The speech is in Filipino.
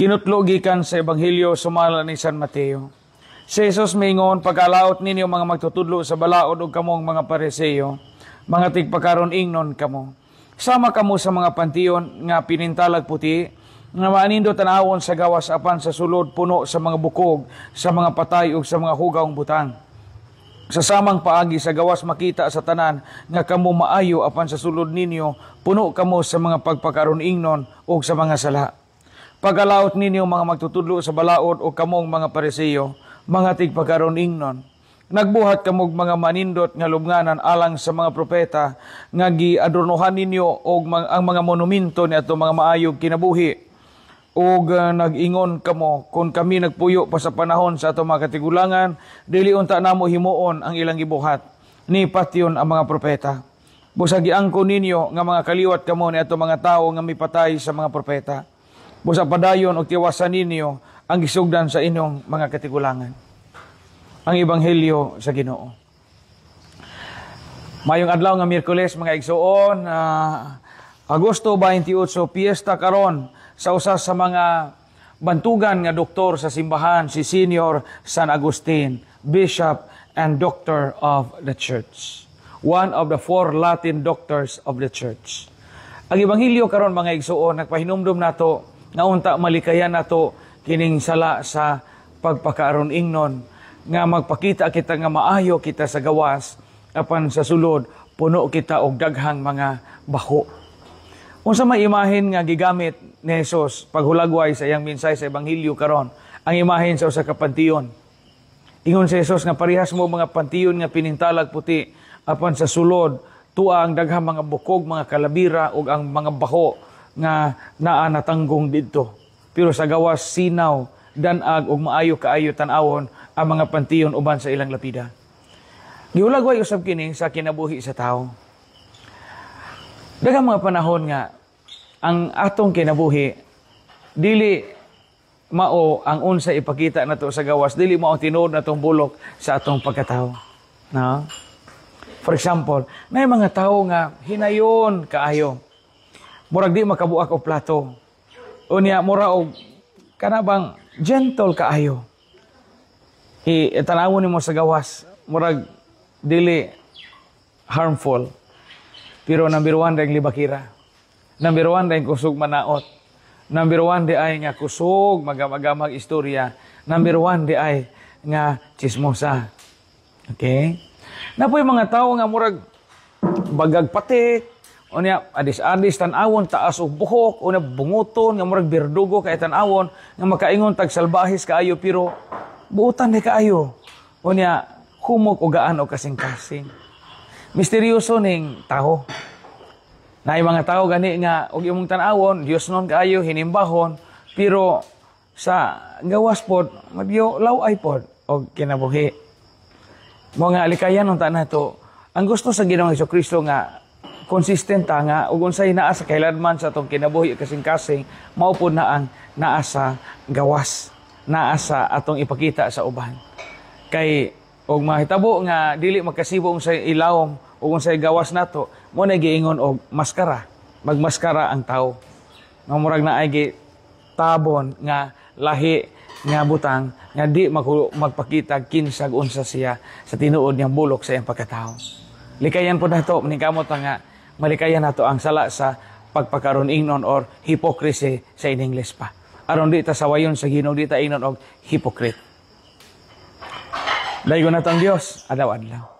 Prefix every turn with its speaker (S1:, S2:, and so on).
S1: Kinutlogikan sa Ebanghelyo sumala ni San Mateo. Si Jesus mingon, pagkalaot ninyo mga magtutudlo sa balaod ug kamong mga pareseyo, mga tigpakaron ingnon kamo. Sama kamo sa mga pantiyon nga pinintalag puti, nga maanindo tanawon sa gawas apan sa sulod puno sa mga bukog, sa mga patay ug sa mga hugawng butang sa samang paagi sa gawas makita sa tanan nga kamo maayo apan sa sulod ninyo puno kamo sa mga pagpakaron ingnon ug sa mga sala pagalaot ninyo mga magtutudlo sa balaod o kamong mga pareseyo, mga tigpakaron ingnon. Nagbuhat kamog mga manindot nga lubnganan alang sa mga propeta nga giadornohan ninyo og ang mga monumento ni ato mga maayog kinabuhi ug uh, ah, nag-ingon kamo kung kami nagpuyo pa sa panahon sa ato mga katigulangan dili unta namo himuon ang ilang gibuhat ni patyon ang mga propeta busag giangko ninyo nga mga kaliwat kamo ni ato mga tawo nga mipatay sa mga propeta Busa padayon og tiwasan ninyo ang gisugdan sa inyong mga katigulangan. Ang Ebanghelyo sa Ginoo. Mayong adlaw nga Miyerkules mga igsuon, uh, Agosto 28, piyesta karon sa usa sa mga bantugan nga doktor sa simbahan si Senior San Agustin, Bishop and Doctor of the Church. One of the four Latin doctors of the Church. Ang Ebanghelyo karon mga igsuon nagpahinumdom nato nga unta malikayan ato kining sala sa pagpakaaron ingnon nga magpakita kita nga maayo kita sa gawas apan sa sulod puno kita og daghang mga baho. Unsa may imahin nga gigamit ni Hesus paghulagway sa iyang minsay sa ebanghelyo karon ang imahin sa usa ka pantiyon. Ingon si Hesus nga parihas mo mga pantiyon nga pinintalag puti apan sa sulod tuwa ang daghang mga bukog, mga kalabira ug ang mga baho nga naa natanggong didto. Pero sa gawas sinaw danag og maayo kaayo tan-awon ang mga pantiyon uban sa ilang lapida. Giulagway usab kini sa kinabuhi sa tao. Daghang mga panahon nga ang atong kinabuhi dili mao ang unsa ipakita nato sa gawas dili mao tinuod natong bulok sa atong pagkatao. No? For example, may mga tao nga hinayon kaayo murag di makabuak og plato unya mura og kanabang gentle kaayo i tanawon nimo sa gawas murag dili harmful pero number one ring libakira number one ring kusog manaot number 1 di ay nga kusog magamagamag istorya number 1 di ay nga chismosa okay Napoy mga tao nga murag bagag patik Unya adis-adis tan-awon taas og buhok, unya bunguton nga murag birdugo kay tan-awon nga makaingon tag salbahis kaayo pero buutan ni kaayo. Unya humok og gaan og kasing-kasing. Misteryoso ning taho. Nay mga tao gani nga og imong tanawon, awon Dios non kaayo hinimbahon, pero sa gawas magyo law laway pod og kinabuhi. Mo nga alikayan unta nato. Ang gusto sa Ginoong Hesukristo nga consistent ta nga ug unsay naa sa kailanman sa atong kinabuhi kasing-kasing mao na ang naa sa gawas naa sa atong ipakita sa uban kay og mahitabo nga dili magkasibong sa ilawom ug unsay gawas nato mo na giingon og maskara magmaskara ang tao nga murag na ay tabon nga lahi nga butang nga di magpakita kinsag unsa siya sa tinuod niyang bulok sa iyang pagkatao. Likayan po nato, maningkamot nga malikaya nato ang sala sa pagpakaron ingnon or hypocrisy sa in English pa. Aron di ta sawayon sa Ginoo di ta ingnon og hypocrite. Dayon natong Dios adlaw-adlaw.